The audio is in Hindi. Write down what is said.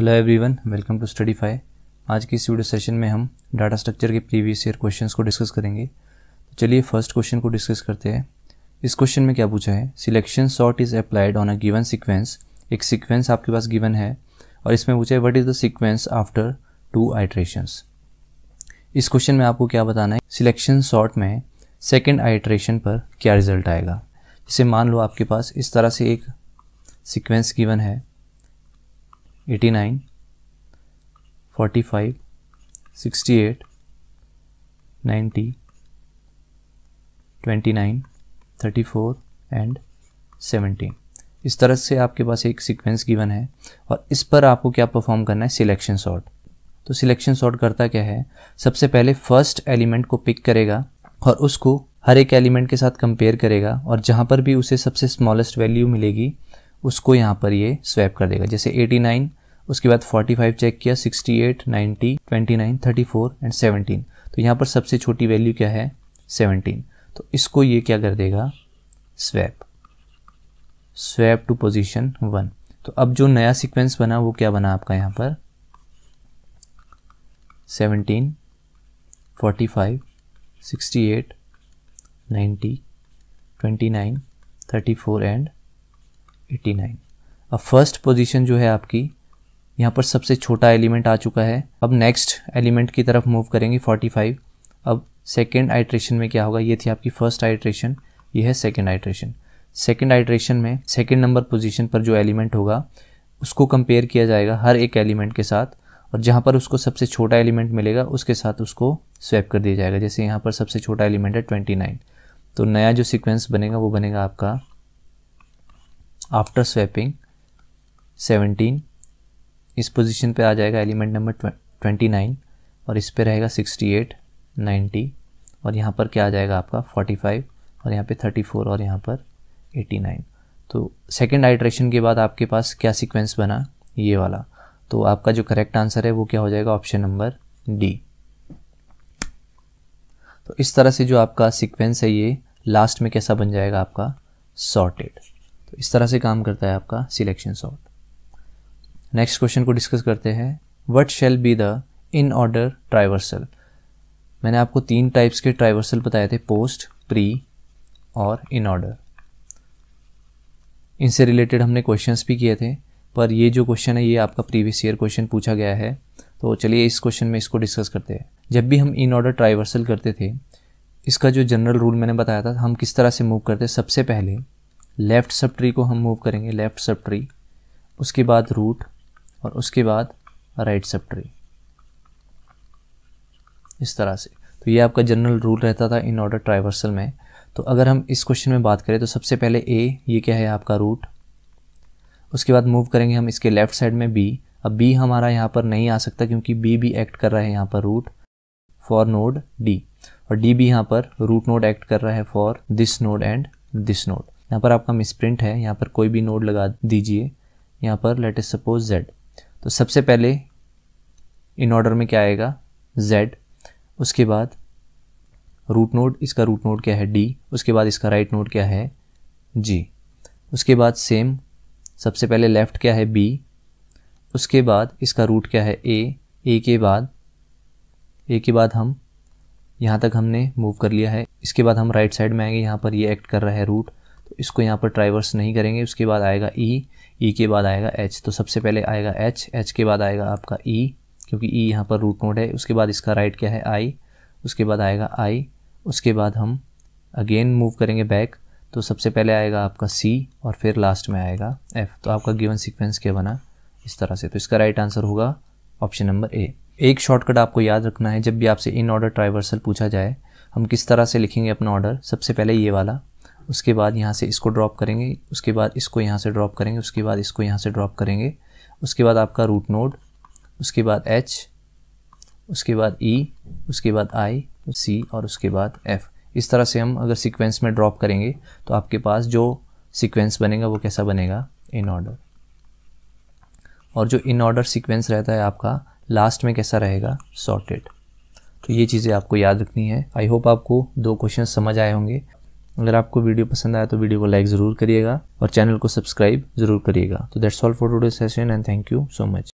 hello everyone welcome to Study Fi आज की इस वीडियो सेशन में हम डाटा स्ट्रक्चर के प्रीवियस ईयर क्वेश्चंस को डिस्कस करेंगे तो चलिए फर्स्ट क्वेश्चन को डिस्कस करते हैं इस क्वेश्चन में क्या पूछा है selection sort is applied on a given sequence एक सीक्वेंस आपके पास गिवन है और इसमें पूछा है what is the sequence after two iterations इस क्वेश्चन में आपको क्या बताना है सिलेक्शन सॉर्ट में सेकेंड आइट्रेशन पर क्या रिजल्ट आएगा जैसे मान लो आपके पास इस तरह से एक सिक्वेंस गिवन है eighty nine forty five sixty eight ninety twenty nine thirty four and seventeen इस तरह से आपके पास एक सीक्वेंस गिवन है और इस पर आपको क्या परफॉर्म करना है सिलेक्शन सॉर्ट तो सिलेक्शन सॉर्ट करता क्या है सबसे पहले फर्स्ट एलिमेंट को पिक करेगा और उसको हर एक एलिमेंट के साथ कंपेयर करेगा और जहाँ पर भी उसे सबसे स्मॉलेस्ट वैल्यू मिलेगी उसको यहाँ पर ये स्वैप कर देगा जैसे 89 उसके बाद 45 चेक किया 68, 90, 29, 34 एंड 17 तो यहाँ पर सबसे छोटी वैल्यू क्या है 17 तो इसको ये क्या कर देगा swap swap to position one तो अब जो नया सीक्वेंस बना वो क्या बना आपका यहाँ पर 17, 45, 68, 90, 29, 34 एंड 89 अब फर्स्ट पोजीशन जो है आपकी यहाँ पर सबसे छोटा एलिमेंट आ चुका है अब नेक्स्ट एलिमेंट की तरफ मूव करेंगे 45 अब सेकेंड आइट्रेशन में क्या होगा ये थी आपकी फर्स्ट आइट्रेशन ये है सेकेंड आइट्रेशन सेकेंड आइट्रेशन में सेकेंड नंबर पोजिशन पर जो एलिमेंट होगा उसको कंपेयर किया जाएगा हर एक एलिमेंट के साथ और जहाँ पर उसको सबसे छोटा एलिमेंट मिलेगा उसके साथ उसको स्वैप कर दिया जाएगा जैसे यहाँ पर सबसे छोटा एलिमेंट है ट्वेंटी नाइन तो नया जो सीक्वेंस बनेगा वो बनेगा आपका आफ्टर स्वैपिंग सेवनटीन इस पोजीशन पे आ जाएगा एलिमेंट नंबर ट्वेंटी नाइन और इस पे रहेगा सिक्सटी एट नाइन्टी और यहाँ पर क्या आ जाएगा आपका फोर्टी फाइव और यहाँ पे थर्टी फोर और यहाँ पर एटी नाइन तो सेकेंड आइट्रेशन के बाद आपके पास क्या सिक्वेंस बना ये वाला तो आपका जो करेक्ट आंसर है वो क्या हो जाएगा ऑप्शन नंबर डी तो इस तरह से जो आपका सिक्वेंस है ये लास्ट में कैसा बन जाएगा आपका सॉर्टेड तो इस तरह से काम करता है आपका सिलेक्शन सॉर्ट नेक्स्ट क्वेश्चन को डिस्कस करते हैं what shall be the in order traversal मैंने आपको तीन टाइप्स के ट्राइवर्सल बताए थे पोस्ट प्री और इन ऑर्डर इनसे रिलेटेड हमने क्वेश्चंस भी किए थे पर ये जो क्वेश्चन है ये आपका प्रीवियस ईयर क्वेश्चन पूछा गया है तो चलिए इस क्वेश्चन में इसको डिस्कस करते हैं जब भी हम इन ऑर्डर ट्राइवर्सल करते थे इसका जो जनरल रूल मैंने बताया था हम किस तरह से मूव करते सबसे पहले लेफ़्ट सब ट्री को हम मूव करेंगे लेफ़्ट सब ट्री उसके बाद रूट और उसके बाद राइट सब ट्री इस तरह से तो ये आपका जनरल रूल रहता था इन ऑर्डर ट्राइवर्सल में तो अगर हम इस क्वेश्चन में बात करें तो सबसे पहले ए ये क्या है आपका रूट उसके बाद मूव करेंगे हम इसके लेफ्ट साइड में बी अब बी हमारा यहाँ पर नहीं आ सकता क्योंकि बी भी एक्ट कर रहा है यहाँ पर रूट फॉर नोड डी और डी भी यहाँ पर रूट नोड एक्ट कर रहा है for this node and this node यहाँ पर आपका मिसप्रिंट है यहाँ पर कोई भी नोड लगा दीजिए यहाँ पर लेट इज सपोज जेड तो सबसे पहले इन ऑर्डर में क्या आएगा z उसके बाद रूट नोड इसका रूट नोड क्या है d उसके बाद इसका राइट नोड क्या है g उसके बाद सेम सबसे पहले लेफ़्ट क्या है b उसके बाद इसका रूट क्या है a a के बाद a के बाद हम यहाँ तक हमने मूव कर लिया है इसके बाद हम राइट साइड में आएंगे यहाँ पर ये एक्ट कर रहा है रूट इसको यहाँ पर ट्राइवर्स नहीं करेंगे उसके बाद आएगा ई e, ई e के बाद आएगा एच तो सबसे पहले आएगा एच एच के बाद आएगा आपका ई e, क्योंकि ई e यहाँ पर रूट नोड है उसके बाद इसका राइट क्या है आई उसके बाद आएगा आई उसके बाद हम अगेन मूव करेंगे बैक तो सबसे पहले आएगा आपका सी और फिर लास्ट में आएगा एफ तो आपका गिवन सिक्वेंस क्या बना इस तरह से तो इसका राइट आंसर होगा ऑप्शन नंबर ए एक शॉर्टकट आपको याद रखना है जब भी आपसे इन ऑर्डर ट्राइवर्सल पूछा जाए हम किस तरह से लिखेंगे अपना ऑर्डर सबसे पहले ये वाला उसके बाद यहाँ से इसको ड्रॉप करेंगे उसके बाद इसको यहाँ से ड्रॉप करेंगे उसके बाद इसको यहाँ से ड्रॉप करेंगे उसके बाद आपका रूट नोड उसके बाद एच उसके बाद ई e, उसके बाद आई सी और उसके बाद एफ़ इस तरह से हम अगर सीक्वेंस में ड्रॉप करेंगे तो आपके पास जो सीक्वेंस बनेगा वो कैसा बनेगा इन ऑर्डर और जो इन ऑर्डर सीक्वेंस रहता है आपका लास्ट में कैसा रहेगा सॉर्टेड तो ये चीज़ें आपको याद रखनी है आई होप आपको दो क्वेश्चन समझ आए होंगे अगर आपको वीडियो पसंद आया तो वीडियो को लाइक ज़रूर करिएगा और चैनल को सब्सक्राइब ज़रूर करिएगा तो that's all for today session and thank you so much